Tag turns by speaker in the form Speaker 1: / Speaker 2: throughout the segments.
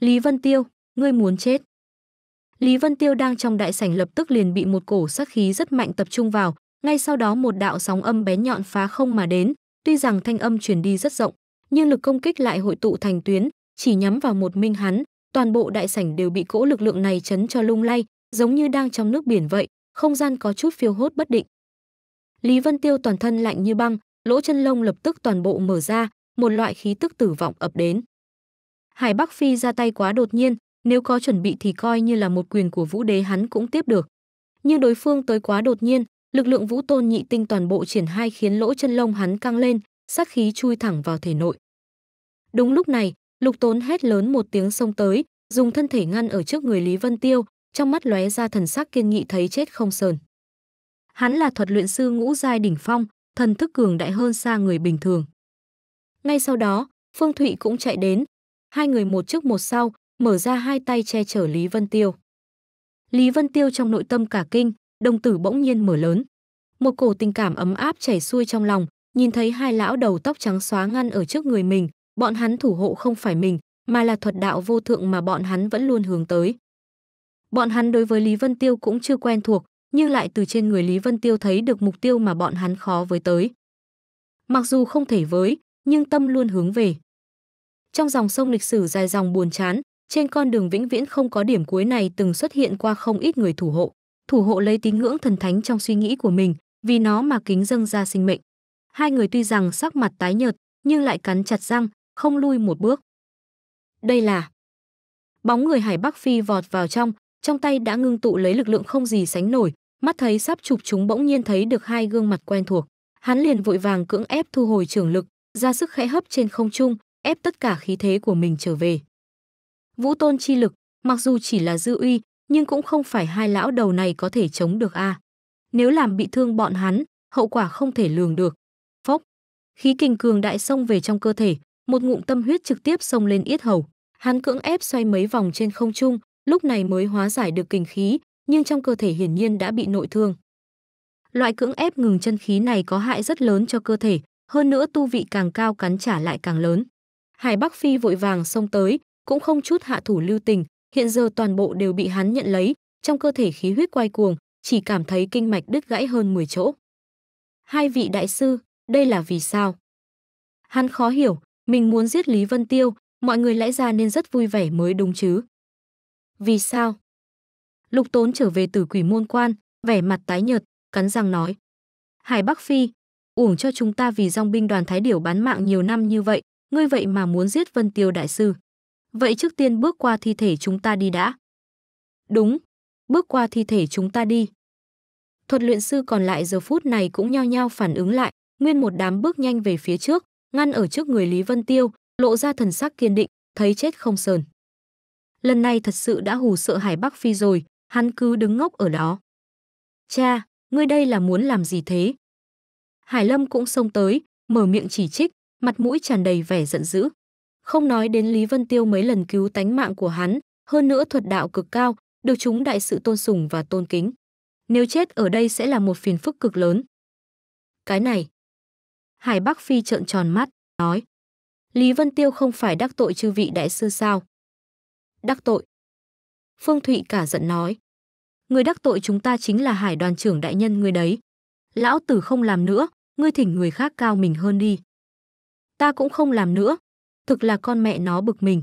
Speaker 1: Lý Vân Tiêu, ngươi muốn chết. Lý Vân Tiêu đang trong đại sảnh lập tức liền bị một cổ sát khí rất mạnh tập trung vào, ngay sau đó một đạo sóng âm bé nhọn phá không mà đến, tuy rằng thanh âm truyền đi rất rộng, nhưng lực công kích lại hội tụ thành tuyến, chỉ nhắm vào một minh hắn, toàn bộ đại sảnh đều bị cỗ lực lượng này chấn cho lung lay, giống như đang trong nước biển vậy, không gian có chút phiêu hốt bất định. Lý Vân Tiêu toàn thân lạnh như băng, lỗ chân lông lập tức toàn bộ mở ra, một loại khí tức tử vọng ập đến. Hải Bắc Phi ra tay quá đột nhiên, nếu có chuẩn bị thì coi như là một quyền của Vũ Đế hắn cũng tiếp được. Nhưng đối phương tới quá đột nhiên, lực lượng Vũ Tôn nhị tinh toàn bộ triển hai khiến lỗ chân lông hắn căng lên, sát khí chui thẳng vào thể nội. Đúng lúc này, Lục Tốn hét lớn một tiếng xông tới, dùng thân thể ngăn ở trước người Lý Vân Tiêu, trong mắt lóe ra thần sắc kiên nghị thấy chết không sờn. Hắn là thuật luyện sư ngũ giai đỉnh phong, thần thức cường đại hơn xa người bình thường. Ngay sau đó, Phương Thụy cũng chạy đến, hai người một trước một sau, mở ra hai tay che chở Lý Vân Tiêu. Lý Vân Tiêu trong nội tâm cả kinh, đồng tử bỗng nhiên mở lớn. Một cổ tình cảm ấm áp chảy xuôi trong lòng, nhìn thấy hai lão đầu tóc trắng xóa ngăn ở trước người mình, bọn hắn thủ hộ không phải mình, mà là thuật đạo vô thượng mà bọn hắn vẫn luôn hướng tới. Bọn hắn đối với Lý Vân Tiêu cũng chưa quen thuộc, nhưng lại từ trên người Lý Vân Tiêu thấy được mục tiêu mà bọn hắn khó với tới. Mặc dù không thể với, nhưng tâm luôn hướng về. Trong dòng sông lịch sử dài dòng buồn chán, trên con đường vĩnh viễn không có điểm cuối này từng xuất hiện qua không ít người thủ hộ. Thủ hộ lấy tín ngưỡng thần thánh trong suy nghĩ của mình, vì nó mà kính dâng ra sinh mệnh. Hai người tuy rằng sắc mặt tái nhợt, nhưng lại cắn chặt răng, không lui một bước. Đây là Bóng người Hải Bắc Phi vọt vào trong, trong tay đã ngưng tụ lấy lực lượng không gì sánh nổi, mắt thấy sắp chụp chúng bỗng nhiên thấy được hai gương mặt quen thuộc. Hắn liền vội vàng cưỡng ép thu hồi trường lực, ra sức khẽ hấp trên không trung, ép tất cả khí thế của mình trở về. Vũ tôn chi lực, mặc dù chỉ là dư uy, nhưng cũng không phải hai lão đầu này có thể chống được a. À. Nếu làm bị thương bọn hắn, hậu quả không thể lường được. Phốc, khí kình cường đại xông về trong cơ thể, một ngụm tâm huyết trực tiếp xông lên yết hầu. Hắn cưỡng ép xoay mấy vòng trên không trung, lúc này mới hóa giải được kình khí, nhưng trong cơ thể hiển nhiên đã bị nội thương. Loại cưỡng ép ngừng chân khí này có hại rất lớn cho cơ thể, hơn nữa tu vị càng cao cắn trả lại càng lớn. Hải Bắc Phi vội vàng xông tới, cũng không chút hạ thủ lưu tình, hiện giờ toàn bộ đều bị hắn nhận lấy, trong cơ thể khí huyết quay cuồng, chỉ cảm thấy kinh mạch đứt gãy hơn 10 chỗ. Hai vị đại sư, đây là vì sao? Hắn khó hiểu, mình muốn giết Lý Vân Tiêu, mọi người lẽ ra nên rất vui vẻ mới đúng chứ. Vì sao? Lục Tốn trở về từ quỷ môn quan, vẻ mặt tái nhợt, cắn răng nói. Hải Bắc Phi, uổng cho chúng ta vì dòng binh đoàn Thái Điểu bán mạng nhiều năm như vậy, ngươi vậy mà muốn giết Vân Tiêu Đại Sư. Vậy trước tiên bước qua thi thể chúng ta đi đã. Đúng, bước qua thi thể chúng ta đi. Thuật luyện sư còn lại giờ phút này cũng nhao nhao phản ứng lại, nguyên một đám bước nhanh về phía trước, ngăn ở trước người Lý Vân Tiêu, lộ ra thần sắc kiên định, thấy chết không sờn. Lần này thật sự đã hù sợ Hải Bắc Phi rồi, hắn cứ đứng ngốc ở đó. Cha, ngươi đây là muốn làm gì thế? Hải Lâm cũng xông tới, mở miệng chỉ trích, mặt mũi tràn đầy vẻ giận dữ. Không nói đến Lý Vân Tiêu mấy lần cứu tánh mạng của hắn, hơn nữa thuật đạo cực cao, được chúng đại sự tôn sùng và tôn kính. Nếu chết ở đây sẽ là một phiền phức cực lớn. Cái này. Hải Bắc Phi trợn tròn mắt, nói. Lý Vân Tiêu không phải đắc tội chư vị đại sư sao? Đắc tội. Phương Thụy cả giận nói. Người đắc tội chúng ta chính là hải đoàn trưởng đại nhân người đấy. Lão tử không làm nữa, ngươi thỉnh người khác cao mình hơn đi. Ta cũng không làm nữa. Thực là con mẹ nó bực mình.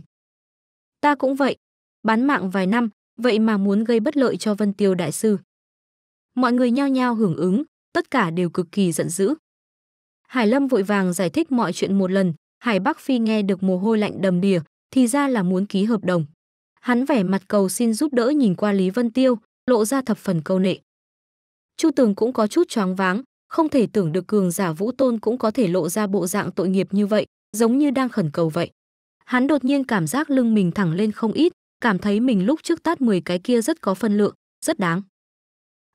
Speaker 1: Ta cũng vậy. Bán mạng vài năm, vậy mà muốn gây bất lợi cho Vân Tiêu Đại Sư. Mọi người nhao nhao hưởng ứng, tất cả đều cực kỳ giận dữ. Hải Lâm vội vàng giải thích mọi chuyện một lần, Hải Bắc Phi nghe được mồ hôi lạnh đầm đìa, thì ra là muốn ký hợp đồng. Hắn vẻ mặt cầu xin giúp đỡ nhìn qua Lý Vân Tiêu, lộ ra thập phần câu nệ. Chu Tường cũng có chút choáng váng, không thể tưởng được cường giả vũ tôn cũng có thể lộ ra bộ dạng tội nghiệp như vậy, giống như đang khẩn cầu vậy. Hắn đột nhiên cảm giác lưng mình thẳng lên không ít, cảm thấy mình lúc trước tát 10 cái kia rất có phân lượng, rất đáng.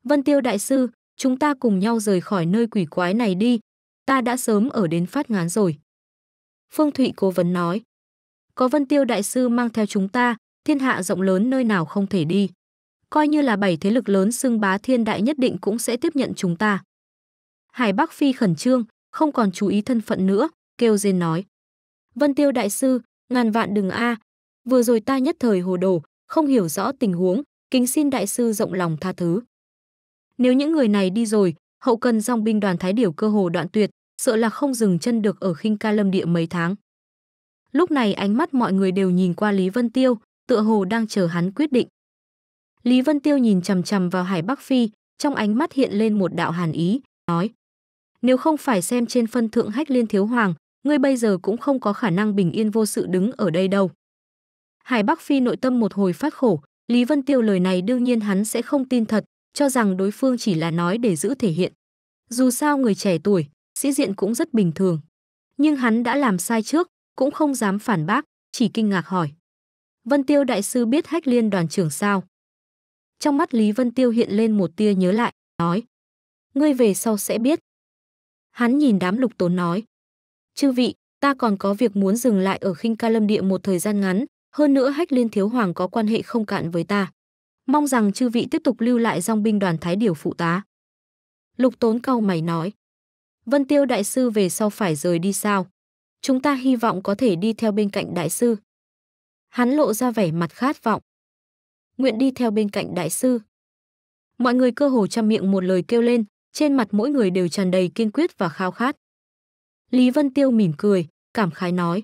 Speaker 1: Vân Tiêu Đại Sư, chúng ta cùng nhau rời khỏi nơi quỷ quái này đi, ta đã sớm ở đến phát ngán rồi. Phương Thụy cố vấn nói, có Vân Tiêu Đại Sư mang theo chúng ta, thiên hạ rộng lớn nơi nào không thể đi. Coi như là bảy thế lực lớn xưng bá thiên đại nhất định cũng sẽ tiếp nhận chúng ta. Hải Bắc Phi khẩn trương, không còn chú ý thân phận nữa, kêu rên nói. Vân Tiêu Đại Sư, ngàn vạn đừng a Vừa rồi ta nhất thời hồ đồ, không hiểu rõ tình huống, kính xin Đại Sư rộng lòng tha thứ. Nếu những người này đi rồi, hậu cần dòng binh đoàn Thái Điểu cơ hồ đoạn tuyệt, sợ là không dừng chân được ở khinh ca lâm địa mấy tháng. Lúc này ánh mắt mọi người đều nhìn qua Lý Vân Tiêu, tựa hồ đang chờ hắn quyết định. Lý Vân Tiêu nhìn chằm chằm vào Hải Bắc Phi, trong ánh mắt hiện lên một đạo hàn ý, nói: nếu không phải xem trên phân thượng hách liên thiếu hoàng, ngươi bây giờ cũng không có khả năng bình yên vô sự đứng ở đây đâu. Hải Bắc Phi nội tâm một hồi phát khổ, Lý Vân Tiêu lời này đương nhiên hắn sẽ không tin thật, cho rằng đối phương chỉ là nói để giữ thể hiện. Dù sao người trẻ tuổi, sĩ diện cũng rất bình thường. Nhưng hắn đã làm sai trước, cũng không dám phản bác, chỉ kinh ngạc hỏi. Vân Tiêu đại sư biết hách liên đoàn trưởng sao? Trong mắt Lý Vân Tiêu hiện lên một tia nhớ lại, nói. Ngươi về sau sẽ biết. Hắn nhìn đám lục tốn nói. Chư vị, ta còn có việc muốn dừng lại ở khinh ca lâm địa một thời gian ngắn, hơn nữa hách liên thiếu hoàng có quan hệ không cạn với ta. Mong rằng chư vị tiếp tục lưu lại dòng binh đoàn thái điều phụ tá. Lục tốn cau mày nói. Vân tiêu đại sư về sau phải rời đi sao? Chúng ta hy vọng có thể đi theo bên cạnh đại sư. Hắn lộ ra vẻ mặt khát vọng. Nguyện đi theo bên cạnh đại sư. Mọi người cơ hồ chăm miệng một lời kêu lên, trên mặt mỗi người đều tràn đầy kiên quyết và khao khát. Lý Vân Tiêu mỉm cười, cảm khái nói.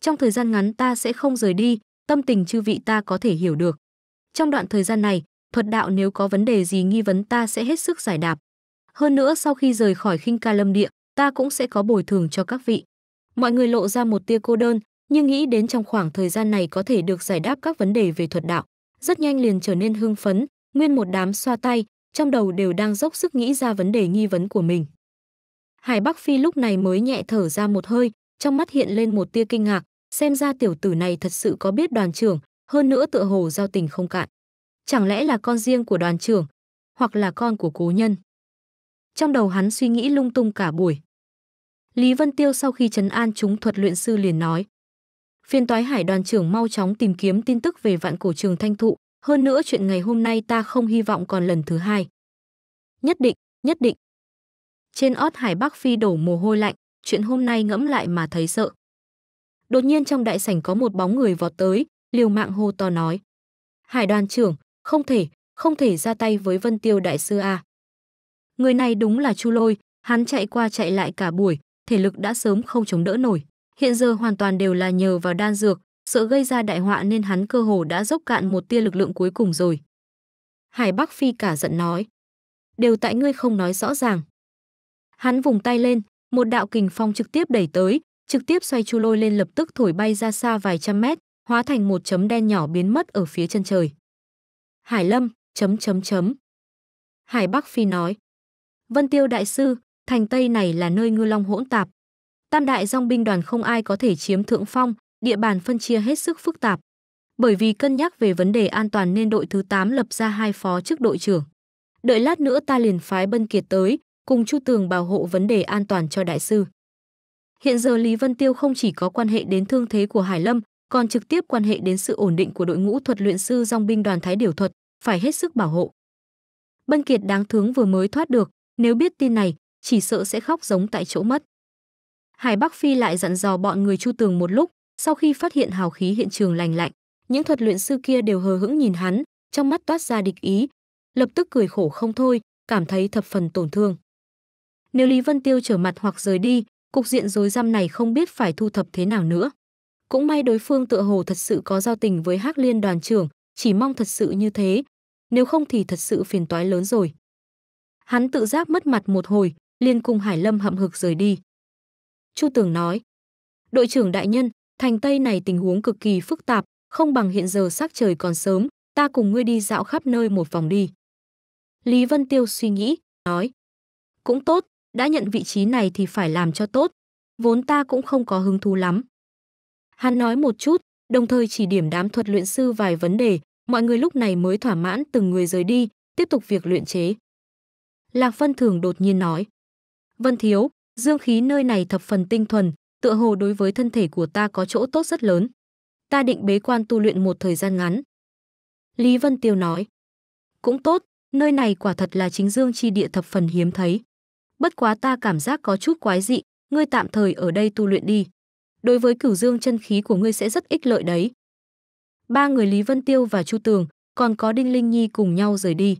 Speaker 1: Trong thời gian ngắn ta sẽ không rời đi, tâm tình chư vị ta có thể hiểu được. Trong đoạn thời gian này, thuật đạo nếu có vấn đề gì nghi vấn ta sẽ hết sức giải đáp. Hơn nữa sau khi rời khỏi khinh ca lâm địa, ta cũng sẽ có bồi thường cho các vị. Mọi người lộ ra một tia cô đơn, nhưng nghĩ đến trong khoảng thời gian này có thể được giải đáp các vấn đề về thuật đạo. Rất nhanh liền trở nên hưng phấn, nguyên một đám xoa tay, trong đầu đều đang dốc sức nghĩ ra vấn đề nghi vấn của mình. Hải Bắc Phi lúc này mới nhẹ thở ra một hơi, trong mắt hiện lên một tia kinh ngạc, xem ra tiểu tử này thật sự có biết đoàn trưởng, hơn nữa tựa hồ giao tình không cạn. Chẳng lẽ là con riêng của đoàn trưởng, hoặc là con của cố nhân. Trong đầu hắn suy nghĩ lung tung cả buổi. Lý Vân Tiêu sau khi trấn an chúng thuật luyện sư liền nói. Phiên toái hải đoàn trưởng mau chóng tìm kiếm tin tức về vạn cổ trường thanh thụ, hơn nữa chuyện ngày hôm nay ta không hy vọng còn lần thứ hai. Nhất định, nhất định. Trên ót Hải Bắc Phi đổ mồ hôi lạnh, chuyện hôm nay ngẫm lại mà thấy sợ. Đột nhiên trong đại sảnh có một bóng người vọt tới, liều mạng hô to nói. Hải đoàn trưởng, không thể, không thể ra tay với Vân Tiêu Đại Sư A. À. Người này đúng là Chu Lôi, hắn chạy qua chạy lại cả buổi, thể lực đã sớm không chống đỡ nổi. Hiện giờ hoàn toàn đều là nhờ vào đan dược, sợ gây ra đại họa nên hắn cơ hồ đã dốc cạn một tia lực lượng cuối cùng rồi. Hải Bắc Phi cả giận nói. Đều tại ngươi không nói rõ ràng. Hắn vùng tay lên, một đạo kình phong trực tiếp đẩy tới, trực tiếp xoay chu lôi lên lập tức thổi bay ra xa vài trăm mét, hóa thành một chấm đen nhỏ biến mất ở phía chân trời. Hải Lâm, chấm chấm chấm. Hải Bắc Phi nói. Vân Tiêu Đại Sư, thành Tây này là nơi ngư long hỗn tạp. Tam đại dòng binh đoàn không ai có thể chiếm thượng phong, địa bàn phân chia hết sức phức tạp. Bởi vì cân nhắc về vấn đề an toàn nên đội thứ 8 lập ra hai phó chức đội trưởng. Đợi lát nữa ta liền phái Bân Kiệt tới, cùng Chu Tường bảo hộ vấn đề an toàn cho đại sư. Hiện giờ Lý Vân Tiêu không chỉ có quan hệ đến thương thế của Hải Lâm, còn trực tiếp quan hệ đến sự ổn định của đội ngũ thuật luyện sư dòng binh đoàn Thái Điều Thuật, phải hết sức bảo hộ. Bân Kiệt đáng thương vừa mới thoát được, nếu biết tin này, chỉ sợ sẽ khóc giống tại chỗ mất. Hải Bắc Phi lại dặn dò bọn người Chu Tường một lúc, sau khi phát hiện hào khí hiện trường lành lạnh, những thuật luyện sư kia đều hờ hững nhìn hắn, trong mắt toát ra địch ý, lập tức cười khổ không thôi, cảm thấy thập phần tổn thương. Nếu Lý Vân Tiêu trở mặt hoặc rời đi, cục diện rối rắm này không biết phải thu thập thế nào nữa. Cũng may đối phương tựa hồ thật sự có giao tình với Hắc Liên đoàn trưởng, chỉ mong thật sự như thế, nếu không thì thật sự phiền toái lớn rồi. Hắn tự giác mất mặt một hồi, liền cùng Hải Lâm hậm hực rời đi. Chu Tường nói: "Đội trưởng đại nhân, thành Tây này tình huống cực kỳ phức tạp, không bằng hiện giờ sắc trời còn sớm, ta cùng ngươi đi dạo khắp nơi một vòng đi. Lý Vân Tiêu suy nghĩ, nói. Cũng tốt, đã nhận vị trí này thì phải làm cho tốt, vốn ta cũng không có hứng thú lắm. Hắn nói một chút, đồng thời chỉ điểm đám thuật luyện sư vài vấn đề, mọi người lúc này mới thỏa mãn từng người rời đi, tiếp tục việc luyện chế. Lạc Vân Thường đột nhiên nói. Vân Thiếu, dương khí nơi này thập phần tinh thuần, tựa hồ đối với thân thể của ta có chỗ tốt rất lớn. Ta định bế quan tu luyện một thời gian ngắn. Lý Vân Tiêu nói. Cũng tốt, nơi này quả thật là chính dương chi địa thập phần hiếm thấy. Bất quá ta cảm giác có chút quái dị, ngươi tạm thời ở đây tu luyện đi. Đối với cửu dương chân khí của ngươi sẽ rất ích lợi đấy. Ba người Lý Vân Tiêu và Chu Tường, còn có Đinh Linh Nhi cùng nhau rời đi.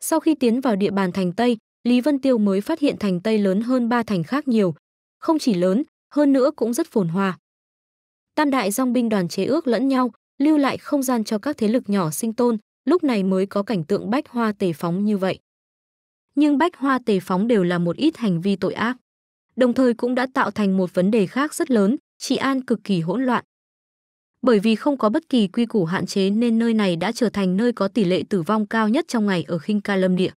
Speaker 1: Sau khi tiến vào địa bàn thành Tây, Lý Vân Tiêu mới phát hiện thành Tây lớn hơn ba thành khác nhiều. Không chỉ lớn, hơn nữa cũng rất phồn hoa. Tam đại dòng binh đoàn chế ước lẫn nhau, lưu lại không gian cho các thế lực nhỏ sinh tôn, lúc này mới có cảnh tượng bách hoa tề phóng như vậy. Nhưng bách hoa tề phóng đều là một ít hành vi tội ác. Đồng thời cũng đã tạo thành một vấn đề khác rất lớn, trị an cực kỳ hỗn loạn. Bởi vì không có bất kỳ quy củ hạn chế nên nơi này đã trở thành nơi có tỷ lệ tử vong cao nhất trong ngày ở khinh ca lâm địa.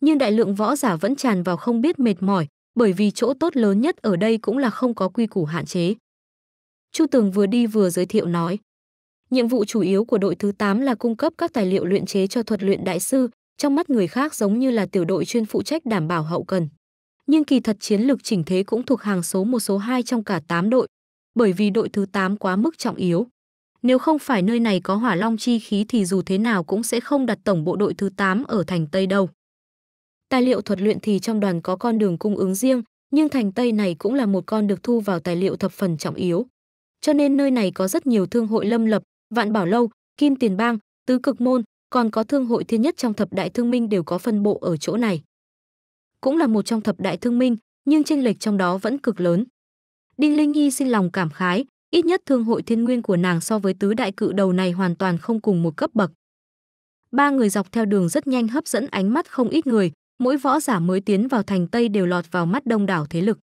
Speaker 1: Nhưng đại lượng võ giả vẫn tràn vào không biết mệt mỏi, bởi vì chỗ tốt lớn nhất ở đây cũng là không có quy củ hạn chế. Chu Tường vừa đi vừa giới thiệu nói. Nhiệm vụ chủ yếu của đội thứ 8 là cung cấp các tài liệu luyện chế cho thuật luyện đại sư, trong mắt người khác giống như là tiểu đội chuyên phụ trách đảm bảo hậu cần. Nhưng kỳ thật chiến lược chỉnh thế cũng thuộc hàng số một số 2 trong cả 8 đội, bởi vì đội thứ 8 quá mức trọng yếu. Nếu không phải nơi này có hỏa long chi khí thì dù thế nào cũng sẽ không đặt tổng bộ đội thứ 8 ở thành Tây đâu. Tài liệu thuật luyện thì trong đoàn có con đường cung ứng riêng, nhưng thành Tây này cũng là một con được thu vào tài liệu thập phần trọng yếu. Cho nên nơi này có rất nhiều thương hội lâm lập, vạn bảo lâu, kim tiền bang, tứ cực môn, còn có thương hội thiên nhất trong thập đại thương minh đều có phân bộ ở chỗ này. Cũng là một trong thập đại thương minh, nhưng chênh lệch trong đó vẫn cực lớn. Đinh Linh Nhi xin lòng cảm khái, ít nhất thương hội thiên nguyên của nàng so với tứ đại cự đầu này hoàn toàn không cùng một cấp bậc. Ba người dọc theo đường rất nhanh hấp dẫn ánh mắt không ít người, mỗi võ giả mới tiến vào thành Tây đều lọt vào mắt đông đảo thế lực.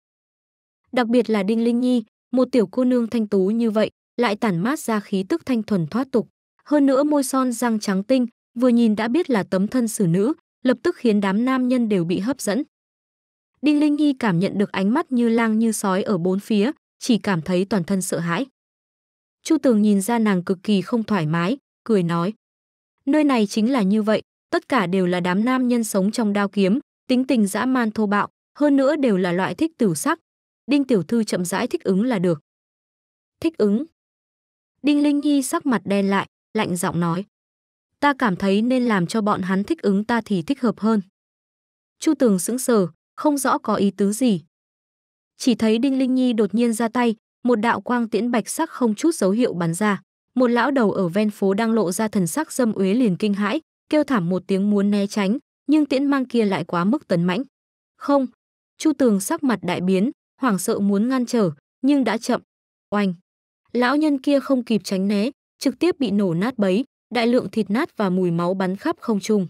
Speaker 1: Đặc biệt là Đinh Linh Nhi, một tiểu cô nương thanh tú như vậy, lại tản mát ra khí tức thanh thuần thoát tục. Hơn nữa môi son răng trắng tinh, vừa nhìn đã biết là tấm thân xử nữ, lập tức khiến đám nam nhân đều bị hấp dẫn. Đinh Linh Nhi cảm nhận được ánh mắt như lang như sói ở bốn phía, chỉ cảm thấy toàn thân sợ hãi. Chu Tường nhìn ra nàng cực kỳ không thoải mái, cười nói. Nơi này chính là như vậy, tất cả đều là đám nam nhân sống trong đao kiếm, tính tình dã man thô bạo, hơn nữa đều là loại thích tử sắc. Đinh tiểu thư chậm rãi thích ứng là được. Thích ứng. Đinh Linh Nhi sắc mặt đen lại, lạnh giọng nói. Ta cảm thấy nên làm cho bọn hắn thích ứng ta thì thích hợp hơn. Chu Tường sững sờ, không rõ có ý tứ gì. Chỉ thấy Đinh Linh Nhi đột nhiên ra tay, một đạo quang tiễn bạch sắc không chút dấu hiệu bắn ra. Một lão đầu ở ven phố đang lộ ra thần sắc dâm uế liền kinh hãi, kêu thảm một tiếng muốn né tránh, nhưng tiễn mang kia lại quá mức tấn mãnh. Không, Chu Tường sắc mặt đại biến, hoảng sợ muốn ngăn trở, nhưng đã chậm. Oanh! Lão nhân kia không kịp tránh né, trực tiếp bị nổ nát bấy, đại lượng thịt nát và mùi máu bắn khắp không trung.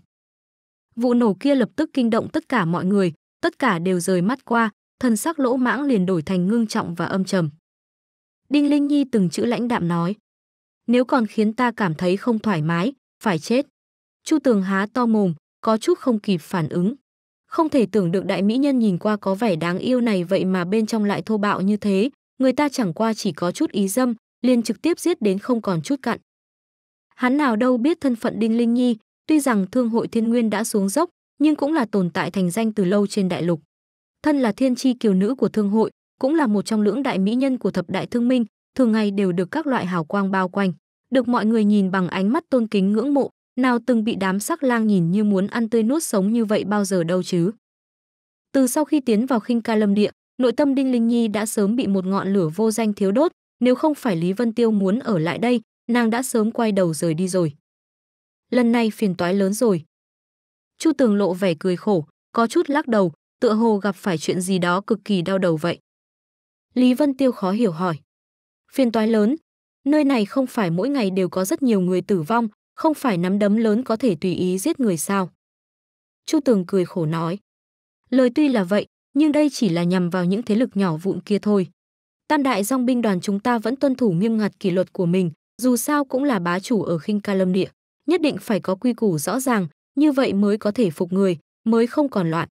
Speaker 1: Vụ nổ kia lập tức kinh động tất cả mọi người, tất cả đều rời mắt qua, thân sắc lỗ mãng liền đổi thành ngưng trọng và âm trầm. Đinh Linh Nhi từng chữ lãnh đạm nói, nếu còn khiến ta cảm thấy không thoải mái, phải chết. Chu Tường há to mồm, có chút không kịp phản ứng. Không thể tưởng được đại mỹ nhân nhìn qua có vẻ đáng yêu này vậy mà bên trong lại thô bạo như thế, người ta chẳng qua chỉ có chút ý dâm, liền trực tiếp giết đến không còn chút cặn. Hắn nào đâu biết thân phận Đinh Linh Nhi, tuy rằng thương hội thiên nguyên đã xuống dốc, nhưng cũng là tồn tại thành danh từ lâu trên đại lục. Thân là thiên chi kiều nữ của thương hội, cũng là một trong lưỡng đại mỹ nhân của thập đại thương minh, thường ngày đều được các loại hào quang bao quanh, được mọi người nhìn bằng ánh mắt tôn kính ngưỡng mộ, nào từng bị đám sắc lang nhìn như muốn ăn tươi nuốt sống như vậy bao giờ đâu chứ. Từ sau khi tiến vào khinh ca lâm địa, nội tâm Đinh Linh Nhi đã sớm bị một ngọn lửa vô danh thiếu đốt, nếu không phải Lý Vân Tiêu muốn ở lại đây, nàng đã sớm quay đầu rời đi rồi. Lần này phiền toái lớn rồi. Chu Tường lộ vẻ cười khổ, có chút lắc đầu, tựa hồ gặp phải chuyện gì đó cực kỳ đau đầu vậy. Lý Vân Tiêu khó hiểu hỏi. Phiền toái lớn, nơi này không phải mỗi ngày đều có rất nhiều người tử vong, không phải nắm đấm lớn có thể tùy ý giết người sao. Chu Tường cười khổ nói. Lời tuy là vậy, nhưng đây chỉ là nhằm vào những thế lực nhỏ vụn kia thôi. Tam đại dòng binh đoàn chúng ta vẫn tuân thủ nghiêm ngặt kỷ luật của mình, dù sao cũng là bá chủ ở khinh ca lâm địa. Nhất định phải có quy củ rõ ràng, như vậy mới có thể phục người, mới không còn loạn.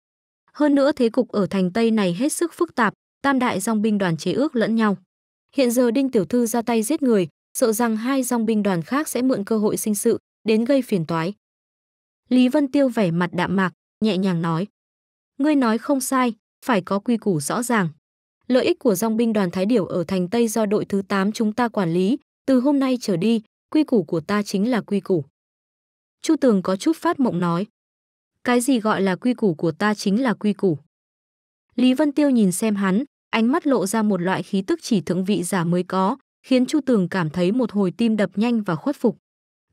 Speaker 1: Hơn nữa thế cục ở thành Tây này hết sức phức tạp, tam đại dòng binh đoàn chế ước lẫn nhau. Hiện giờ Đinh Tiểu Thư ra tay giết người, sợ rằng hai dòng binh đoàn khác sẽ mượn cơ hội sinh sự đến gây phiền toái. Lý Vân Tiêu vẻ mặt đạm mạc, nhẹ nhàng nói: "Ngươi nói không sai, phải có quy củ rõ ràng. Lợi ích của dòng binh đoàn Thái Điểu ở thành Tây do đội thứ 8 chúng ta quản lý, từ hôm nay trở đi, quy củ của ta chính là quy củ." Chu Tường có chút phát mộng nói: "Cái gì gọi là quy củ của ta chính là quy củ?" Lý Vân Tiêu nhìn xem hắn, ánh mắt lộ ra một loại khí tức chỉ thượng vị giả mới có, khiến Chu Tường cảm thấy một hồi tim đập nhanh và khuất phục.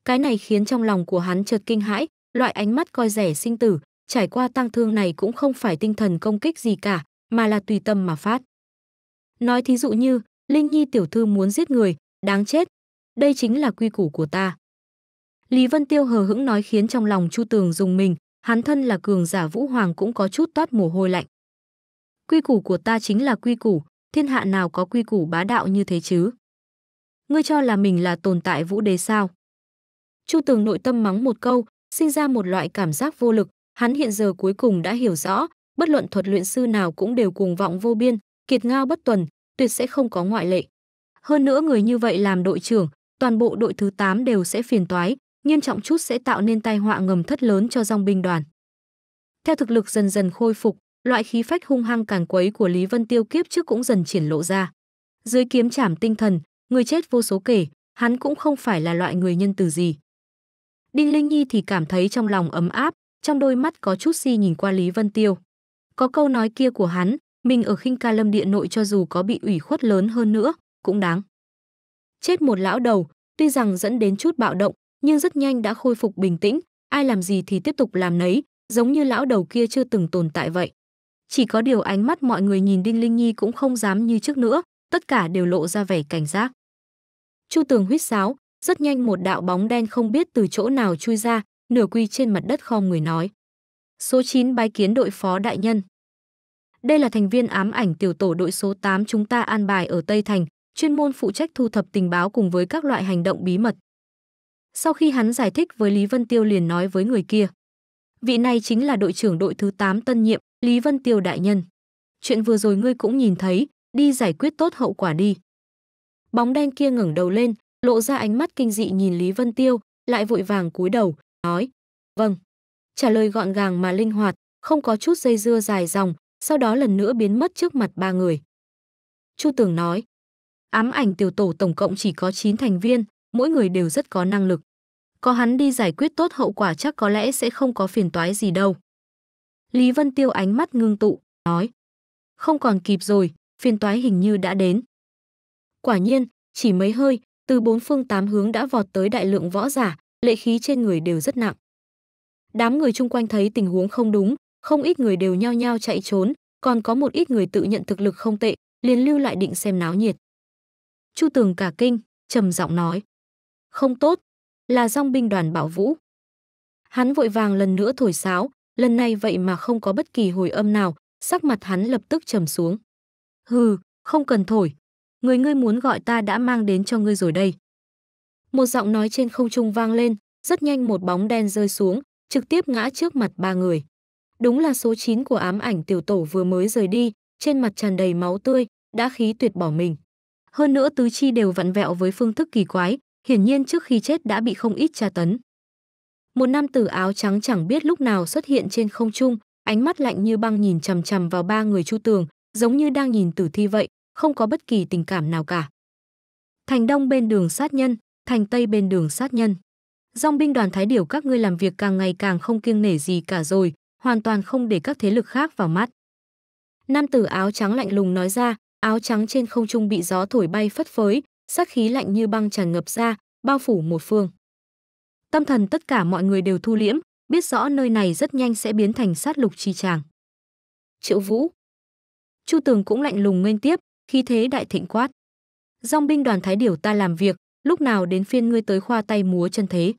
Speaker 1: Cái này khiến trong lòng của hắn chợt kinh hãi, loại ánh mắt coi rẻ sinh tử, trải qua tang thương này cũng không phải tinh thần công kích gì cả, mà là tùy tâm mà phát. Nói thí dụ như, Linh Nhi tiểu thư muốn giết người, đáng chết. Đây chính là quy củ của ta. Lý Vân Tiêu hờ hững nói khiến trong lòng Chu Tường dùng mình, hắn thân là cường giả Vũ Hoàng cũng có chút toát mồ hôi lạnh. Quy củ của ta chính là quy củ, thiên hạ nào có quy củ bá đạo như thế chứ? ngươi cho là mình là tồn tại vũ đế sao? Chu Tường nội tâm mắng một câu, sinh ra một loại cảm giác vô lực, hắn hiện giờ cuối cùng đã hiểu rõ, bất luận thuật luyện sư nào cũng đều cuồng vọng vô biên, kiệt ngao bất tuần, tuyệt sẽ không có ngoại lệ. Hơn nữa người như vậy làm đội trưởng, toàn bộ đội thứ 8 đều sẽ phiền toái, nghiêm trọng chút sẽ tạo nên tai họa ngầm thất lớn cho dòng binh đoàn. Theo thực lực dần dần khôi phục, loại khí phách hung hăng càn quấy của Lý Vân Tiêu kiếp trước cũng dần triển lộ ra. Dưới kiếm trảm tinh thần, người chết vô số kể, hắn cũng không phải là loại người nhân từ gì. Đinh Linh Nhi thì cảm thấy trong lòng ấm áp, trong đôi mắt có chút si nhìn qua Lý Vân Tiêu. Có câu nói kia của hắn, mình ở khinh ca lâm điện nội cho dù có bị ủy khuất lớn hơn nữa, cũng đáng. Chết một lão đầu, tuy rằng dẫn đến chút bạo động, nhưng rất nhanh đã khôi phục bình tĩnh, ai làm gì thì tiếp tục làm nấy, giống như lão đầu kia chưa từng tồn tại vậy. Chỉ có điều ánh mắt mọi người nhìn Đinh Linh Nhi cũng không dám như trước nữa, tất cả đều lộ ra vẻ cảnh giác. Chu Tường huýt sáo, rất nhanh một đạo bóng đen không biết từ chỗ nào chui ra, nửa quy trên mặt đất khom người nói. Số 9 bái kiến đội phó đại nhân. Đây là thành viên ám ảnh tiểu tổ đội số 8 chúng ta an bài ở Tây Thành, chuyên môn phụ trách thu thập tình báo cùng với các loại hành động bí mật. Sau khi hắn giải thích với Lý Vân Tiêu liền nói với người kia. Vị này chính là đội trưởng đội thứ 8 tân nhiệm, Lý Vân Tiêu đại nhân. Chuyện vừa rồi ngươi cũng nhìn thấy, đi giải quyết tốt hậu quả đi. Bóng đen kia ngẩng đầu lên, lộ ra ánh mắt kinh dị nhìn Lý Vân Tiêu, lại vội vàng cúi đầu, nói: "Vâng." Trả lời gọn gàng mà linh hoạt, không có chút dây dưa dài dòng, sau đó lần nữa biến mất trước mặt ba người. Chu Tường nói: "Ám ảnh tiểu tổ tổng cộng chỉ có 9 thành viên, mỗi người đều rất có năng lực. Có hắn đi giải quyết tốt hậu quả chắc có lẽ sẽ không có phiền toái gì đâu." Lý Vân Tiêu ánh mắt ngưng tụ, nói: "Không còn kịp rồi, phiền toái hình như đã đến." Quả nhiên, chỉ mấy hơi, từ bốn phương tám hướng đã vọt tới đại lượng võ giả, lệ khí trên người đều rất nặng. Đám người chung quanh thấy tình huống không đúng, không ít người đều nhao nhao chạy trốn, còn có một ít người tự nhận thực lực không tệ, liền lưu lại định xem náo nhiệt. Chu Tường cả kinh, trầm giọng nói: "Không tốt, là dòng binh đoàn Bảo Vũ." Hắn vội vàng lần nữa thổi sáo, lần này vậy mà không có bất kỳ hồi âm nào, sắc mặt hắn lập tức trầm xuống. "Hừ, không cần thổi, người ngươi muốn gọi ta đã mang đến cho ngươi rồi đây. Một giọng nói trên không trung vang lên, rất nhanh một bóng đen rơi xuống, trực tiếp ngã trước mặt ba người. Đúng là số 9 của ám ảnh tiểu tổ vừa mới rời đi, trên mặt tràn đầy máu tươi, đã khí tuyệt bỏ mình. Hơn nữa tứ chi đều vặn vẹo với phương thức kỳ quái, hiển nhiên trước khi chết đã bị không ít tra tấn. Một nam tử áo trắng chẳng biết lúc nào xuất hiện trên không trung, ánh mắt lạnh như băng nhìn chằm chằm vào ba người Chu Tường, giống như đang nhìn tử thi vậy, không có bất kỳ tình cảm nào cả. Thành Đông bên đường sát nhân, thành Tây bên đường sát nhân. Dòng binh đoàn Thái Điểu các ngươi làm việc càng ngày càng không kiêng nể gì cả rồi, hoàn toàn không để các thế lực khác vào mắt. Nam tử áo trắng lạnh lùng nói ra, áo trắng trên không trung bị gió thổi bay phất phới, sắc khí lạnh như băng tràn ngập ra, bao phủ một phương. Tâm thần tất cả mọi người đều thu liễm, biết rõ nơi này rất nhanh sẽ biến thành sát lục chi tràng. Triệu Vũ Chu Tường cũng lạnh lùng nguyên tiếp, khi thế đại thịnh quát. Dòng binh đoàn thái điểu ta làm việc, lúc nào đến phiên ngươi tới khoa tay múa chân thế.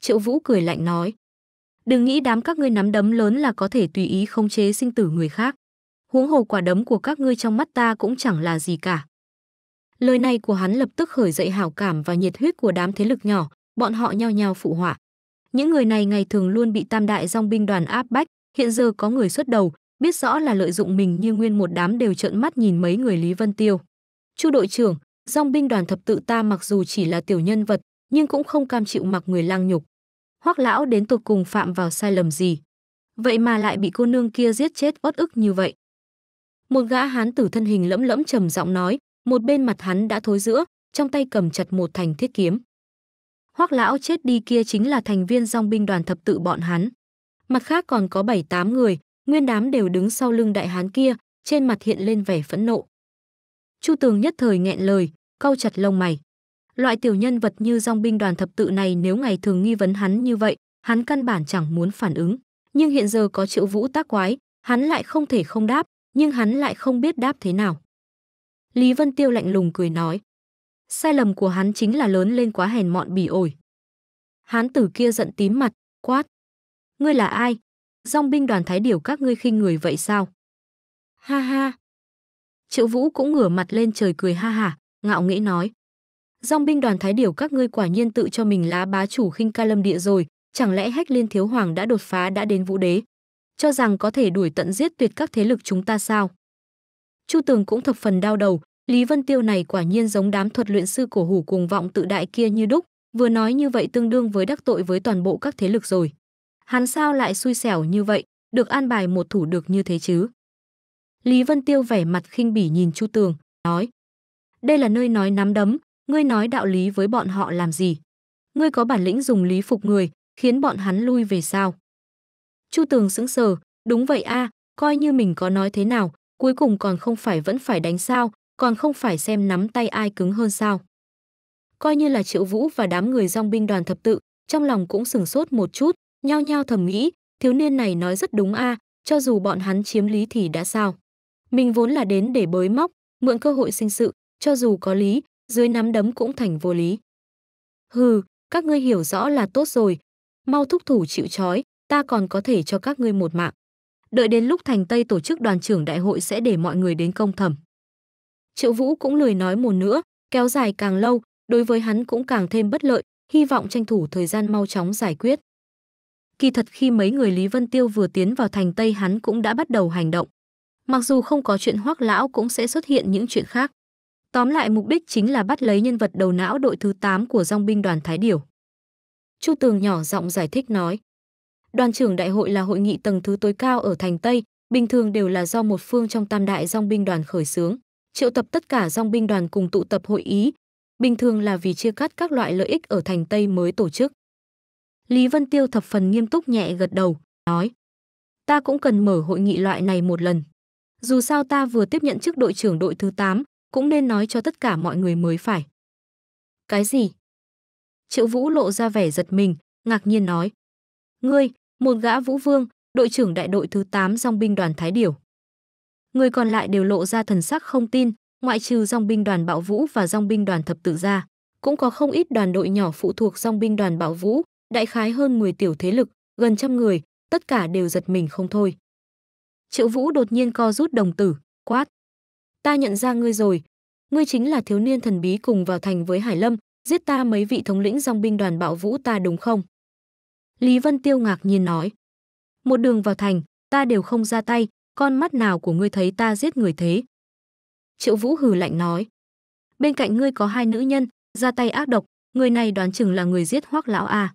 Speaker 1: Triệu Vũ cười lạnh nói. Đừng nghĩ đám các ngươi nắm đấm lớn là có thể tùy ý không chế sinh tử người khác. Huống hồ quả đấm của các ngươi trong mắt ta cũng chẳng là gì cả. Lời này của hắn lập tức khởi dậy hảo cảm và nhiệt huyết của đám thế lực nhỏ, bọn họ nhao nhao phụ họa. Những người này ngày thường luôn bị tam đại dòng binh đoàn áp bách, hiện giờ có người xuất đầu, biết rõ là lợi dụng mình như nguyên một đám đều trợn mắt nhìn mấy người Lý Vân Tiêu. Chu đội trưởng, dòng binh đoàn thập tự ta mặc dù chỉ là tiểu nhân vật, nhưng cũng không cam chịu mặc người lang nhục. Hoắc lão đến tột cùng phạm vào sai lầm gì? Vậy mà lại bị cô nương kia giết chết uất ức như vậy. Một gã hán tử thân hình lẫm lẫm trầm giọng nói, một bên mặt hắn đã thối giữa, trong tay cầm chặt một thành thiết kiếm. Hoắc lão chết đi kia chính là thành viên dòng binh đoàn thập tự bọn hắn. Mặt khác còn có 7-8 người, nguyên đám đều đứng sau lưng đại hán kia, trên mặt hiện lên vẻ phẫn nộ. Chu Tường nhất thời nghẹn lời, cau chặt lông mày. Loại tiểu nhân vật như dòng binh đoàn thập tự này nếu ngày thường nghi vấn hắn như vậy, hắn căn bản chẳng muốn phản ứng. Nhưng hiện giờ có triệu vũ tác quái, hắn lại không thể không đáp, nhưng hắn lại không biết đáp thế nào. Lý Vân Tiêu lạnh lùng cười nói. Sai lầm của hắn chính là lớn lên quá hèn mọn bỉ ổi. Hán tử kia giận tím mặt, quát. Ngươi là ai, dòng binh đoàn thái điểu các ngươi khinh người vậy sao? Ha ha! Triệu Vũ cũng ngửa mặt lên trời cười ha ha, ngạo nghĩ nói. Dòng binh đoàn thái điểu các ngươi quả nhiên tự cho mình lá bá chủ khinh ca lâm địa rồi, chẳng lẽ hách liên thiếu hoàng đã đột phá đã đến vũ đế? Cho rằng có thể đuổi tận giết tuyệt các thế lực chúng ta sao? Chu Tường cũng thập phần đau đầu, Lý Vân Tiêu này quả nhiên giống đám thuật luyện sư cổ hủ cuồng vọng tự đại kia như đúc, vừa nói như vậy tương đương với đắc tội với toàn bộ các thế lực rồi hắn sao lại xui xẻo như vậy, được an bài một thủ được như thế chứ. Lý Vân Tiêu vẻ mặt khinh bỉ nhìn Chu Tường, nói. Đây là nơi nói nắm đấm, ngươi nói đạo lý với bọn họ làm gì? Ngươi có bản lĩnh dùng lý phục người, khiến bọn hắn lui về sao? Chu Tường sững sờ, đúng vậy a, à, coi như mình có nói thế nào, cuối cùng còn không phải vẫn phải đánh sao, còn không phải xem nắm tay ai cứng hơn sao. Coi như là Triệu Vũ và đám người dòng binh đoàn thập tự, trong lòng cũng sừng sốt một chút, Nhao nhao thầm nghĩ, thiếu niên này nói rất đúng a, à, cho dù bọn hắn chiếm lý thì đã sao. Mình vốn là đến để bới móc, mượn cơ hội sinh sự, cho dù có lý, dưới nắm đấm cũng thành vô lý. Hừ, các ngươi hiểu rõ là tốt rồi, mau thúc thủ chịu trói, ta còn có thể cho các ngươi một mạng. Đợi đến lúc thành Tây tổ chức đoàn trưởng đại hội sẽ để mọi người đến công thẩm. Triệu Vũ cũng lười nói một nữa, kéo dài càng lâu, đối với hắn cũng càng thêm bất lợi, hy vọng tranh thủ thời gian mau chóng giải quyết. Kỳ thật khi mấy người Lý Vân Tiêu vừa tiến vào thành Tây hắn cũng đã bắt đầu hành động. Mặc dù không có chuyện hoắc lão cũng sẽ xuất hiện những chuyện khác. Tóm lại mục đích chính là bắt lấy nhân vật đầu não đội thứ 8 của dòng binh đoàn Thái Điểu. Chu Tường nhỏ giọng giải thích nói. Đoàn trưởng đại hội là hội nghị tầng thứ tối cao ở thành Tây, bình thường đều là do một phương trong tam đại dòng binh đoàn khởi xướng, triệu tập tất cả dòng binh đoàn cùng tụ tập hội ý, bình thường là vì chia cắt các loại lợi ích ở thành Tây mới tổ chức. Lý Vân Tiêu thập phần nghiêm túc nhẹ gật đầu, nói Ta cũng cần mở hội nghị loại này một lần. Dù sao ta vừa tiếp nhận chức đội trưởng đội thứ 8, cũng nên nói cho tất cả mọi người mới phải. Cái gì? Triệu Vũ lộ ra vẻ giật mình, ngạc nhiên nói. Ngươi, một gã Vũ Vương, đội trưởng đại đội thứ 8 dòng binh đoàn Thái Điểu. Người còn lại đều lộ ra thần sắc không tin, ngoại trừ dòng binh đoàn Bạo Vũ và dòng binh đoàn Thập Tự gia, Cũng có không ít đoàn đội nhỏ phụ thuộc dòng binh đoàn Bạo Vũ, đại khái hơn 10 tiểu thế lực, gần trăm người, tất cả đều giật mình không thôi. Triệu Vũ đột nhiên co rút đồng tử, quát. Ta nhận ra ngươi rồi, ngươi chính là thiếu niên thần bí cùng vào thành với Hải Lâm, giết ta mấy vị thống lĩnh dòng binh đoàn bạo vũ ta đúng không? Lý Vân Tiêu ngạc nhiên nói. Một đường vào thành, ta đều không ra tay, con mắt nào của ngươi thấy ta giết người thế? Triệu Vũ hừ lạnh nói. Bên cạnh ngươi có hai nữ nhân, ra tay ác độc, người này đoán chừng là người giết hoác lão à.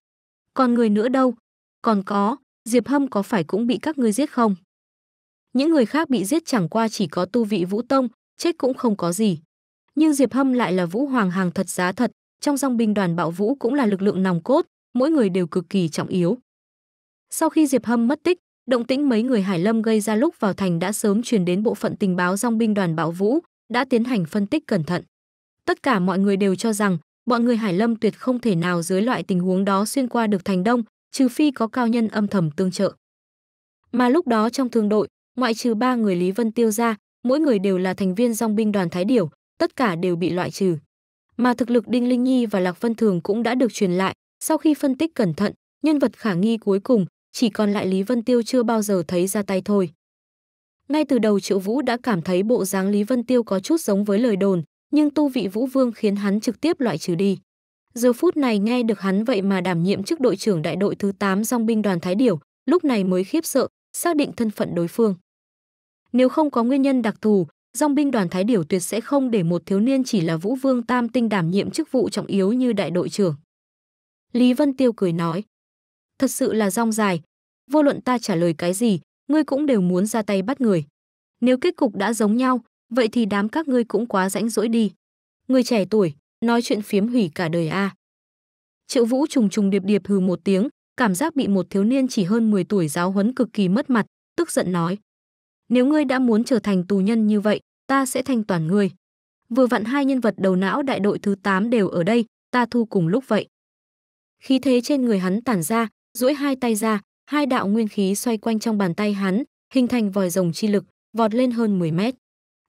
Speaker 1: Còn người nữa đâu? Còn có, Diệp Hâm có phải cũng bị các ngươi giết không? Những người khác bị giết chẳng qua chỉ có tu vị Vũ Tông, chết cũng không có gì. Nhưng Diệp Hâm lại là Vũ Hoàng hàng thật giá thật, trong dòng binh đoàn bạo Vũ cũng là lực lượng nòng cốt, mỗi người đều cực kỳ trọng yếu. Sau khi Diệp Hâm mất tích, động tĩnh mấy người Hải Lâm gây ra lúc vào thành đã sớm truyền đến bộ phận tình báo dòng binh đoàn bạo Vũ, đã tiến hành phân tích cẩn thận. Tất cả mọi người đều cho rằng bọn người Hải Lâm tuyệt không thể nào dưới loại tình huống đó xuyên qua được thành đông, trừ phi có cao nhân âm thầm tương trợ. Mà lúc đó trong thương đội, ngoại trừ ba người Lý Vân Tiêu ra, mỗi người đều là thành viên dòng binh đoàn Thái Điểu, tất cả đều bị loại trừ. Mà thực lực Đinh Linh Nhi và Lạc Vân Thường cũng đã được truyền lại, sau khi phân tích cẩn thận, nhân vật khả nghi cuối cùng chỉ còn lại Lý Vân Tiêu chưa bao giờ thấy ra tay thôi. Ngay từ đầu Triệu Vũ đã cảm thấy bộ dáng Lý Vân Tiêu có chút giống với lời đồn, nhưng tu vị Vũ Vương khiến hắn trực tiếp loại trừ đi. Giờ phút này nghe được hắn vậy mà đảm nhiệm chức đội trưởng đại đội thứ 8 dòng binh đoàn Thái Điểu, lúc này mới khiếp sợ, xác định thân phận đối phương. Nếu không có nguyên nhân đặc thù, dòng binh đoàn Thái Điểu tuyệt sẽ không để một thiếu niên chỉ là Vũ Vương Tam Tinh đảm nhiệm chức vụ trọng yếu như đại đội trưởng. Lý Vân Tiêu cười nói, thật sự là rong dài, vô luận ta trả lời cái gì, ngươi cũng đều muốn ra tay bắt người. Nếu kết cục đã giống nhau, vậy thì đám các ngươi cũng quá rãnh rỗi đi. Người trẻ tuổi, nói chuyện phiếm hủy cả đời a. Triệu Vũ trùng trùng điệp điệp hừ một tiếng, cảm giác bị một thiếu niên chỉ hơn 10 tuổi giáo huấn cực kỳ mất mặt, tức giận nói: "Nếu ngươi đã muốn trở thành tù nhân như vậy, ta sẽ thanh toàn ngươi." Vừa vặn hai nhân vật đầu não đại đội thứ 8 đều ở đây, ta thu cùng lúc vậy. Khí thế trên người hắn tản ra, duỗi hai tay ra, hai đạo nguyên khí xoay quanh trong bàn tay hắn, hình thành vòi rồng chi lực, vọt lên hơn 10 mét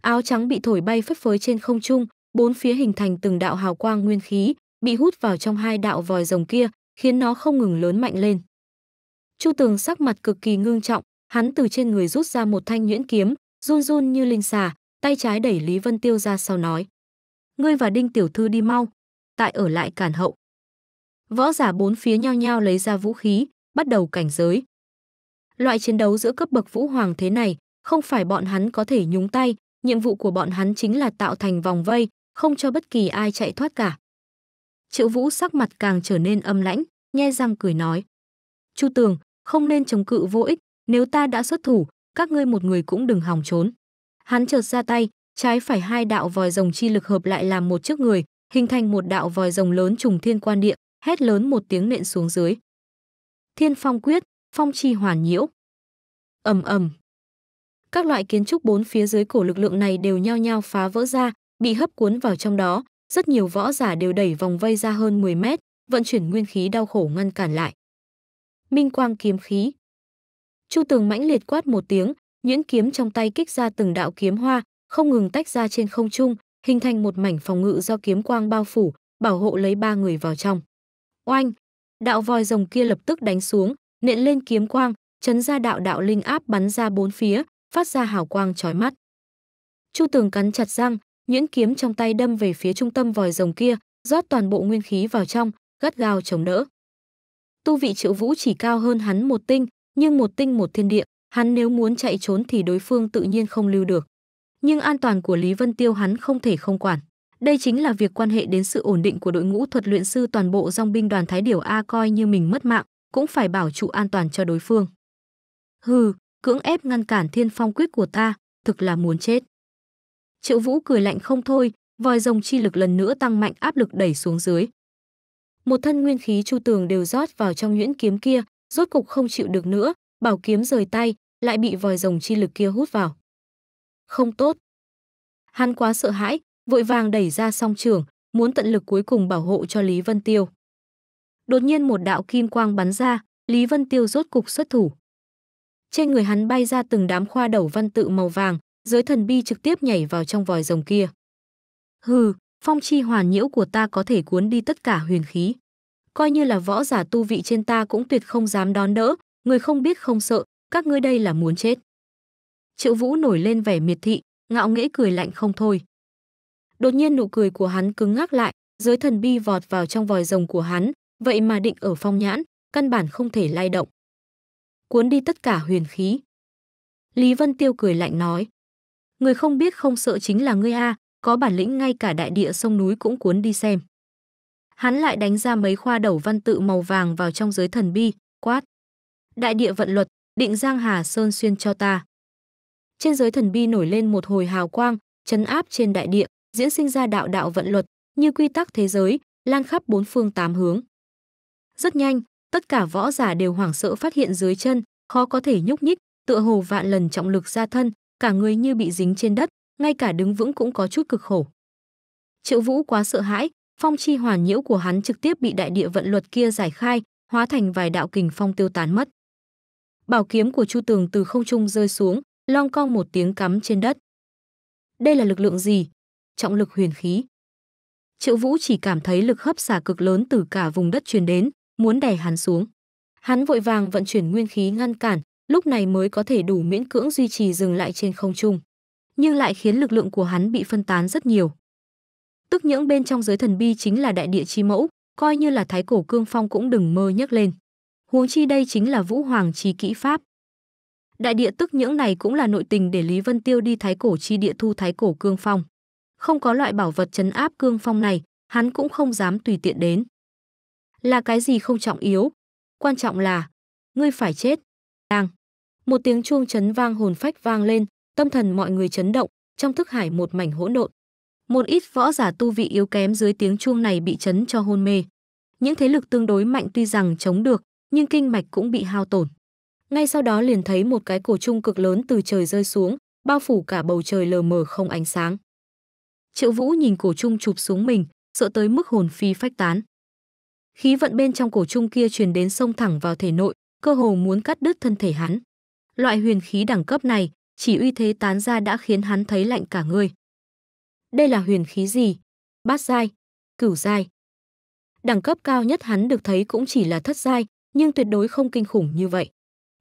Speaker 1: áo trắng bị thổi bay phất phới trên không trung, bốn phía hình thành từng đạo hào quang nguyên khí, bị hút vào trong hai đạo vòi rồng kia, khiến nó không ngừng lớn mạnh lên. Chu Tường sắc mặt cực kỳ ngưng trọng, hắn từ trên người rút ra một thanh nhuyễn kiếm, run run như linh xà, tay trái đẩy Lý Vân Tiêu ra sau nói: "Ngươi và Đinh tiểu thư đi mau, tại ở lại cản hậu." Võ giả bốn phía nhao nhao lấy ra vũ khí, bắt đầu cảnh giới. Loại chiến đấu giữa cấp bậc vũ hoàng thế này, không phải bọn hắn có thể nhúng tay, nhiệm vụ của bọn hắn chính là tạo thành vòng vây, không cho bất kỳ ai chạy thoát cả. Triệu Vũ sắc mặt càng trở nên âm lãnh, nhe răng cười nói. Chu Tường, không nên chống cự vô ích, nếu ta đã xuất thủ, các ngươi một người cũng đừng hòng trốn. Hắn chợt ra tay, trái phải hai đạo vòi rồng chi lực hợp lại làm một chiếc người, hình thành một đạo vòi rồng lớn trùng thiên quan địa, hét lớn một tiếng nện xuống dưới. Thiên phong quyết, phong chi hoàn nhiễu. ầm ầm các loại kiến trúc bốn phía dưới cổ lực lượng này đều nhao nhao phá vỡ ra, bị hấp cuốn vào trong đó, rất nhiều võ giả đều đẩy vòng vây ra hơn 10 mét, vận chuyển nguyên khí đau khổ ngăn cản lại. Minh quang kiếm khí. Chu Tường mãnh liệt quát một tiếng, nhuyễn kiếm trong tay kích ra từng đạo kiếm hoa, không ngừng tách ra trên không trung, hình thành một mảnh phòng ngự do kiếm quang bao phủ, bảo hộ lấy ba người vào trong. Oanh! Đạo vòi rồng kia lập tức đánh xuống, nện lên kiếm quang, chấn ra đạo đạo linh áp bắn ra bốn phía, phát ra hào quang chói mắt. Chu Tường cắn chặt răng, nhuyễn kiếm trong tay đâm về phía trung tâm vòi rồng kia, rót toàn bộ nguyên khí vào trong, gắt gao chống đỡ. Tu vị Triệu Vũ chỉ cao hơn hắn một tinh, nhưng một tinh một thiên địa, hắn nếu muốn chạy trốn thì đối phương tự nhiên không lưu được. Nhưng an toàn của Lý Vân Tiêu hắn không thể không quản. Đây chính là việc quan hệ đến sự ổn định của đội ngũ thuật luyện sư toàn bộ dòng binh đoàn Thái Điểu A coi như mình mất mạng, cũng phải bảo trụ an toàn cho đối phương. Hừ, cưỡng ép ngăn cản thiên phong quyết của ta, thực là muốn chết. Triệu Vũ cười lạnh không thôi, vòi rồng chi lực lần nữa tăng mạnh áp lực đẩy xuống dưới. Một thân nguyên khí chu tường đều rót vào trong nhuyễn kiếm kia, rốt cục không chịu được nữa, bảo kiếm rời tay, lại bị vòi rồng chi lực kia hút vào. Không tốt. Hắn quá sợ hãi, vội vàng đẩy ra song trường, muốn tận lực cuối cùng bảo hộ cho Lý Vân Tiêu. Đột nhiên một đạo kim quang bắn ra, Lý Vân Tiêu rốt cục xuất thủ. Trên người hắn bay ra từng đám khoa đầu văn tự màu vàng, giới thần bi trực tiếp nhảy vào trong vòi rồng kia. Hừ, phong chi hoàn nhiễu của ta có thể cuốn đi tất cả huyền khí. Coi như là võ giả tu vị trên ta cũng tuyệt không dám đón đỡ, người không biết không sợ, các ngươi đây là muốn chết. Triệu Vũ nổi lên vẻ miệt thị, ngạo nghễ cười lạnh không thôi. Đột nhiên nụ cười của hắn cứng ngắc lại, giới thần bi vọt vào trong vòi rồng của hắn, vậy mà định ở phong nhãn, căn bản không thể lay động cuốn đi tất cả huyền khí. Lý Vân Tiêu cười lạnh nói, người không biết không sợ chính là ngươi a, có bản lĩnh ngay cả đại địa sông núi cũng cuốn đi xem. Hắn lại đánh ra mấy khoa đầu văn tự màu vàng vào trong giới thần bi, quát. Đại địa vận luật, định giang hà sơn xuyên cho ta. Trên giới thần bi nổi lên một hồi hào quang, chấn áp trên đại địa, diễn sinh ra đạo đạo vận luật, như quy tắc thế giới, lan khắp bốn phương tám hướng. Rất nhanh, tất cả võ giả đều hoảng sợ phát hiện dưới chân khó có thể nhúc nhích tựa hồ vạn lần trọng lực ra thân cả người như bị dính trên đất ngay cả đứng vững cũng có chút cực khổ triệu vũ quá sợ hãi phong chi hoàn nhiễu của hắn trực tiếp bị đại địa vận luật kia giải khai hóa thành vài đạo kình phong tiêu tán mất bảo kiếm của chu tường từ không trung rơi xuống long cong một tiếng cắm trên đất đây là lực lượng gì trọng lực huyền khí triệu vũ chỉ cảm thấy lực hấp xả cực lớn từ cả vùng đất truyền đến muốn đè hắn xuống. Hắn vội vàng vận chuyển nguyên khí ngăn cản, lúc này mới có thể đủ miễn cưỡng duy trì dừng lại trên không trung, nhưng lại khiến lực lượng của hắn bị phân tán rất nhiều. Tức những bên trong giới thần bi chính là đại địa chi mẫu, coi như là thái cổ cương phong cũng đừng mơ nhắc lên. Huống chi đây chính là vũ hoàng chi kỹ pháp. Đại địa tức những này cũng là nội tình để Lý Vân Tiêu đi thái cổ chi địa thu thái cổ cương phong. Không có loại bảo vật chấn áp cương phong này, hắn cũng không dám tùy tiện đến là cái gì không trọng yếu, quan trọng là ngươi phải chết. Đang. Một tiếng chuông chấn vang hồn phách vang lên, tâm thần mọi người chấn động, trong thức hải một mảnh hỗn độn. Một ít võ giả tu vị yếu kém dưới tiếng chuông này bị chấn cho hôn mê. Những thế lực tương đối mạnh tuy rằng chống được, nhưng kinh mạch cũng bị hao tổn. Ngay sau đó liền thấy một cái cổ trung cực lớn từ trời rơi xuống, bao phủ cả bầu trời lờ mờ không ánh sáng. Triệu Vũ nhìn cổ trung chụp xuống mình, sợ tới mức hồn phi phách tán khí vận bên trong cổ trung kia truyền đến sông thẳng vào thể nội, cơ hồ muốn cắt đứt thân thể hắn. Loại huyền khí đẳng cấp này, chỉ uy thế tán ra đã khiến hắn thấy lạnh cả người. Đây là huyền khí gì? Bát giai, cửu giai. Đẳng cấp cao nhất hắn được thấy cũng chỉ là thất giai, nhưng tuyệt đối không kinh khủng như vậy.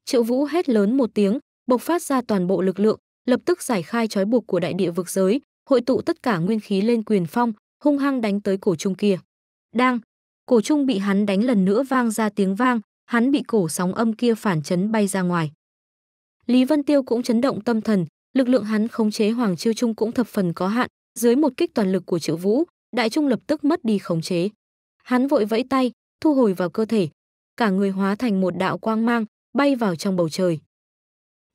Speaker 1: Triệu Vũ hét lớn một tiếng, bộc phát ra toàn bộ lực lượng, lập tức giải khai trói buộc của đại địa vực giới, hội tụ tất cả nguyên khí lên quyền phong, hung hăng đánh tới cổ trung kia. Đang, Cổ trung bị hắn đánh lần nữa vang ra tiếng vang, hắn bị cổ sóng âm kia phản chấn bay ra ngoài. Lý Vân Tiêu cũng chấn động tâm thần, lực lượng hắn khống chế Hoàng Chiêu Trung cũng thập phần có hạn, dưới một kích toàn lực của Triệu Vũ, Đại Trung lập tức mất đi khống chế. Hắn vội vẫy tay, thu hồi vào cơ thể, cả người hóa thành một đạo quang mang, bay vào trong bầu trời.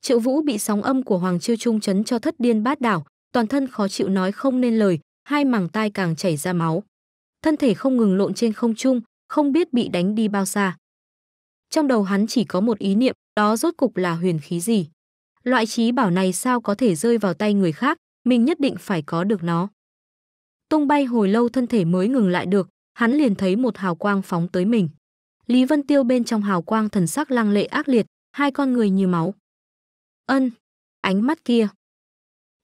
Speaker 1: Triệu Vũ bị sóng âm của Hoàng Chiêu Trung chấn cho thất điên bát đảo, toàn thân khó chịu nói không nên lời, hai màng tai càng chảy ra máu thân thể không ngừng lộn trên không trung, không biết bị đánh đi bao xa. Trong đầu hắn chỉ có một ý niệm, đó rốt cục là huyền khí gì. Loại trí bảo này sao có thể rơi vào tay người khác, mình nhất định phải có được nó. Tung bay hồi lâu thân thể mới ngừng lại được, hắn liền thấy một hào quang phóng tới mình. Lý Vân Tiêu bên trong hào quang thần sắc lăng lệ ác liệt, hai con người như máu. Ân, ánh mắt kia.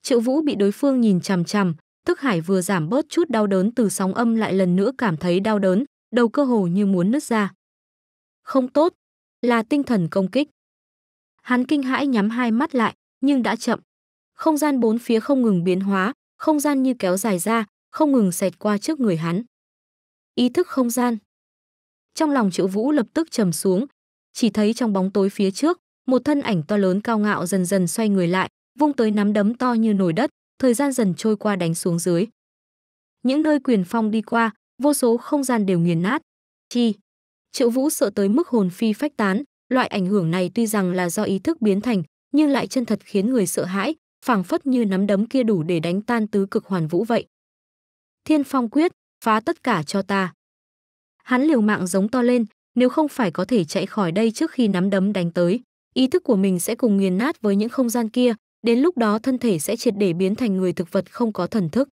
Speaker 1: Triệu Vũ bị đối phương nhìn chằm chằm, Tức Hải vừa giảm bớt chút đau đớn từ sóng âm lại lần nữa cảm thấy đau đớn, đầu cơ hồ như muốn nứt ra. Không tốt, là tinh thần công kích. Hắn kinh hãi nhắm hai mắt lại, nhưng đã chậm. Không gian bốn phía không ngừng biến hóa, không gian như kéo dài ra, không ngừng xẹt qua trước người hắn. Ý thức không gian. Trong lòng Triệu Vũ lập tức trầm xuống, chỉ thấy trong bóng tối phía trước, một thân ảnh to lớn cao ngạo dần dần xoay người lại, vung tới nắm đấm to như nồi đất, thời gian dần trôi qua đánh xuống dưới. Những nơi quyền phong đi qua, vô số không gian đều nghiền nát. Chi, Triệu Vũ sợ tới mức hồn phi phách tán, loại ảnh hưởng này tuy rằng là do ý thức biến thành, nhưng lại chân thật khiến người sợ hãi, phảng phất như nắm đấm kia đủ để đánh tan tứ cực hoàn vũ vậy. Thiên Phong quyết, phá tất cả cho ta. Hắn liều mạng giống to lên, nếu không phải có thể chạy khỏi đây trước khi nắm đấm đánh tới, ý thức của mình sẽ cùng nghiền nát với những không gian kia, Đến lúc đó thân thể sẽ triệt để biến thành người thực vật không có thần thức.